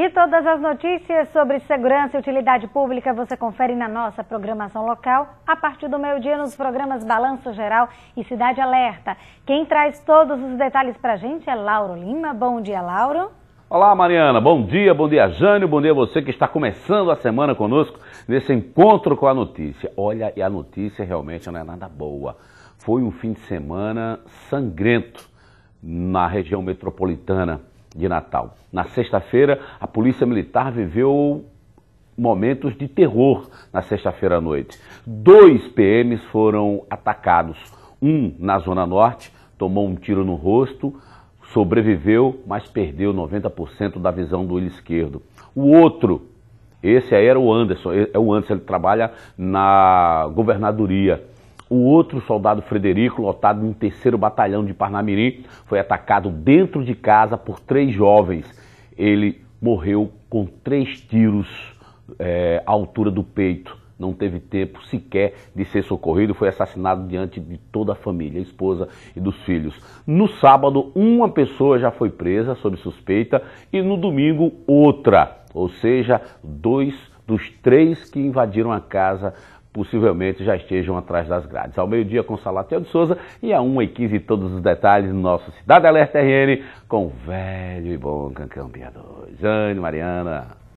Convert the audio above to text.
E todas as notícias sobre segurança e utilidade pública você confere na nossa programação local a partir do meio-dia nos programas Balanço Geral e Cidade Alerta. Quem traz todos os detalhes para a gente é Lauro Lima. Bom dia, Lauro. Olá, Mariana. Bom dia, bom dia, Jânio. Bom dia a você que está começando a semana conosco nesse encontro com a notícia. Olha, e a notícia realmente não é nada boa. Foi um fim de semana sangrento na região metropolitana de Natal. Na sexta-feira, a Polícia Militar viveu momentos de terror na sexta-feira à noite. Dois PMs foram atacados. Um na Zona Norte, tomou um tiro no rosto, sobreviveu, mas perdeu 90% da visão do olho esquerdo. O outro, esse aí era o Anderson, é o Anderson, ele trabalha na governadoria o outro soldado Frederico, lotado no terceiro batalhão de Parnamirim, foi atacado dentro de casa por três jovens. Ele morreu com três tiros é, à altura do peito. Não teve tempo sequer de ser socorrido, foi assassinado diante de toda a família, a esposa e dos filhos. No sábado, uma pessoa já foi presa sob suspeita e no domingo, outra. Ou seja, dois dos três que invadiram a casa possivelmente já estejam atrás das grades. Ao meio-dia com Salatiel de Souza e a 1h15 todos os detalhes no nosso Cidade Alerta RN com o velho e bom campeão Pia Jane, Mariana.